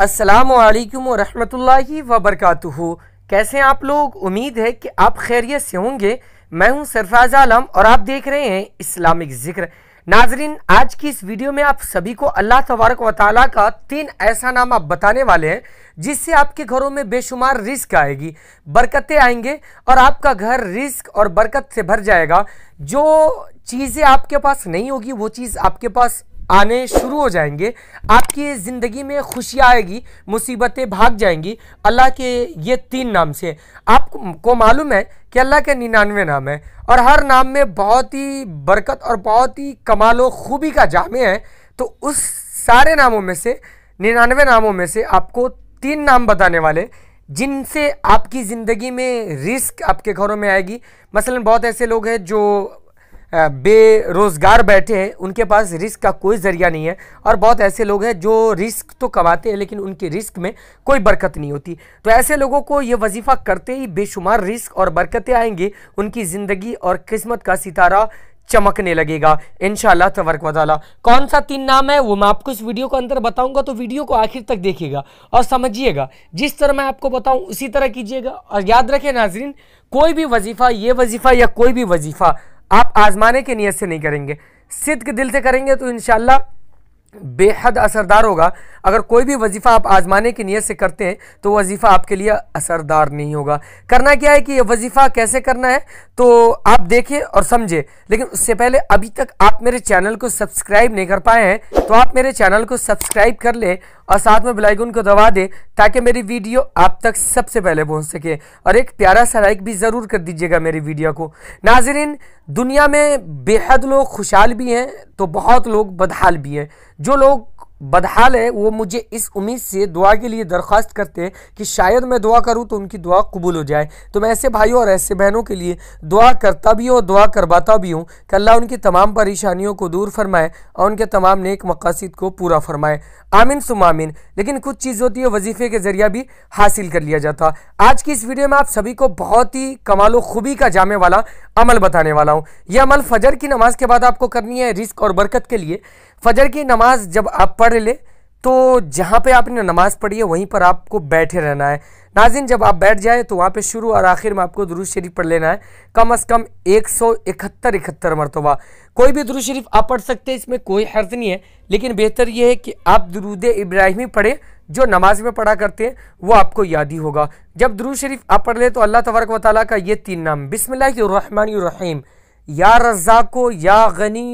असलकम वरहि वबरक कैसे हैं आप लोग उम्मीद है कि आप खैरियत से होंगे मैं हूं सरफराज आलम और आप देख रहे हैं इस्लामिक ज़िक्र नाजरीन आज की इस वीडियो में आप सभी को अल्लाह तबारक व ताली का तीन ऐसा नाम आप बताने वाले हैं जिससे आपके घरों में बेशुमार रिस्क आएगी बरकतें आएंगे और आपका घर रिस्क और बरकत से भर जाएगा जो चीज़ें आपके पास नहीं होगी वो चीज़ आपके पास आने शुरू हो जाएंगे आपकी ज़िंदगी में खुशियाँ आएगी मुसीबतें भाग जाएंगी अल्लाह के ये तीन नाम से आपको मालूम है कि अल्लाह के निन्यानवे नाम है और हर नाम में बहुत ही बरकत और बहुत ही कमाल व खूबी का जामे है तो उस सारे नामों में से निन्यानवे नामों में से आपको तीन नाम बताने वाले जिनसे आपकी ज़िंदगी में रिस्क आपके घरों में आएगी मसलन बहुत ऐसे लोग हैं जो बेरोज़गार बैठे हैं उनके पास रिस्क का कोई ज़रिया नहीं है और बहुत ऐसे लोग हैं जो रिस्क तो कमाते हैं लेकिन उनके रिस्क में कोई बरकत नहीं होती तो ऐसे लोगों को ये वजीफ़ा करते ही बेशुमार रिस्क और बरकतें आएंगी उनकी ज़िंदगी और किस्मत का सितारा चमकने लगेगा इन तबरक वाली कौन सा तीन नाम है वो मैं आपको इस वीडियो के अंदर बताऊंगा तो वीडियो को आखिर तक देखिएगा और समझिएगा जिस तरह मैं आपको बताऊं उसी तरह कीजिएगा और याद रखें नाजरीन कोई भी वजीफ़ा ये वजीफ़ा या कोई भी वजीफ़ा आप आजमाने की नीयत से नहीं करेंगे सिद्ध दिल से करेंगे तो इनशाला बेहद असरदार होगा अगर कोई भी वजीफ़ा आप आजमाने की नीयत से करते हैं तो वजीफ़ा आपके लिए असरदार नहीं होगा करना क्या है कि ये वजीफ़ा कैसे करना है तो आप देखें और समझें लेकिन उससे पहले अभी तक आप मेरे चैनल को सब्सक्राइब नहीं कर पाए हैं तो आप मेरे चैनल को सब्सक्राइब कर लें और साथ में बेलाइकन को दबा दें ताकि मेरी वीडियो आप तक सबसे पहले पहुंच सके और एक प्यारा सा लाइक भी ज़रूर कर दीजिएगा मेरी वीडियो को नाजरीन दुनिया में बेहद लोग खुशहाल भी हैं तो बहुत लोग बदहाल भी हैं जो लोग बदहाल है वो मुझे इस उम्मीद से दुआ के लिए दरख्वास्त करते हैं कि शायद मैं दुआ करूँ तो उनकी दुआ कबूल हो जाए तो मैं ऐसे भाइयों और ऐसे बहनों के लिए दुआ करता भी हूँ और दुआ करवाता भी हूँ कि अल्लाह उनकी तमाम परेशानियों को दूर फरमाए और उनके तमाम नेक मकासद को पूरा फरमाए आमिन सुमामिन लेकिन कुछ चीज़ होती है वजीफ़े के ज़रिए भी हासिल कर लिया जाता आज की इस वीडियो में आप सभी को बहुत ही कमाल खूबी का जामे वाला अमल बताने वाला हूँ यह अमल फजर की नमाज के बाद आपको करनी है रिस्क और बरकत के लिए फजर की नमाज जब आप पढ़ ले तो जहाँ पे आपने नमाज़ पढ़ी है वहीं पर आपको बैठे रहना है नाजिन जब आप बैठ जाए तो वहाँ पे शुरू और आखिर में आपको दुरुज शरीफ पढ़ लेना है कम अज़ कम एक सौ इकहत्तर इकहत्तर मरतबा कोई भी दुरुज शरीफ आप पढ़ सकते हैं इसमें कोई हर्ज नहीं है लेकिन बेहतर यह है कि आप दरूद इब्राहिमी पढ़ें जो नमाज में पढ़ा करते हैं वो आपको याद ही होगा जब द्रू शरीफ आप पढ़ ले तो अल्लाह तबरक वाली का ये तीन नाम बिसमीम या रज़ाको या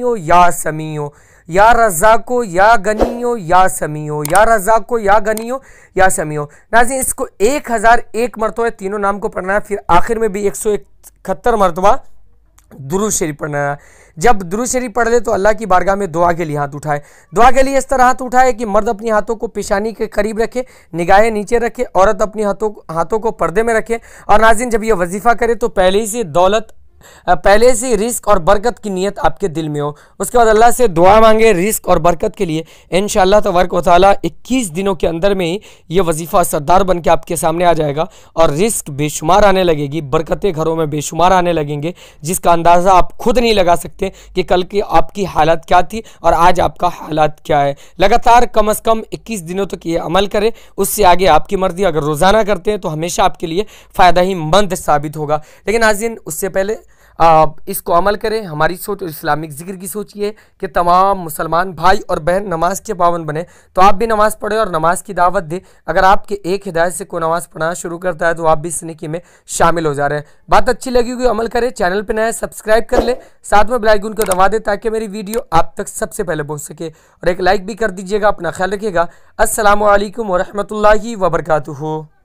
हो या समीयो या रज़ाको या गनियो या समीयो या रज़ाको या हो या समीयो नाजी इसको एक हज़ार एक मरतबा तीनों नाम को पढ़ना है फिर आखिर में भी एक सौ इकहत्तर मरतबा दुरुज शरीफ पढ़ना जब दुरुज शरीफ पढ़ ले तो अल्लाह की बारगाह में दुआ के लिए हाथ उठाए दुआ के लिए इस तरह हाथ उठाए कि मर्द अपने हाथों को पेशानी के करीब रखे निगाहें नीचे रखे औरत अपने हाथों हाथों को पर्दे में रखे और नाजिन जब यह वजीफ़ा करे तो पहले ही से दौलत पहले से रिस्क और बरकत की नीयत आपके दिल में हो उसके बाद अल्लाह से दुआ मांगे रिस्क और बरकत के लिए इन तबरक वाली इक्कीस दिनों के अंदर में ही ये वजीफ़ा सरदार बन के आपके सामने आ जाएगा और रिस्क बेशुमार आने लगेगी बरकतें घरों में बेशुमार आने लगेंगे जिसका अंदाज़ा आप खुद नहीं लगा सकते कि कल की आपकी हालत क्या थी और आज आपका हालात क्या है लगातार कम अज़ कम इक्कीस दिनों तक ये अमल करें उससे आगे आपकी मर्ज़ी अगर रोज़ाना करते हैं तो हमेशा आपके लिए फ़ायदा ही मंद साबित होगा लेकिन आज दिन उससे पहले आप इसको अमल करें हमारी सोच और इस्लामिक जिक्र की सोचिए कि तमाम मुसलमान भाई और बहन नमाज के पावन बने तो आप भी नमाज़ पढ़ें और नमाज़ की दावत दें अगर आपके एक हिदायत से कोई नमाज़ पढ़ना शुरू करता है तो आप भी इस निकी में शामिल हो जा रहे हैं बात अच्छी लगी हुई अमल करें चैनल पर नया सब्सक्राइब कर लें साथ में बेलाइकन को दबा दें ताकि मेरी वीडियो आप तक सबसे पहले पहुँच सके और एक लाइक भी कर दीजिएगा अपना ख्याल रखिएगा वरहमत वरहमल वबरकू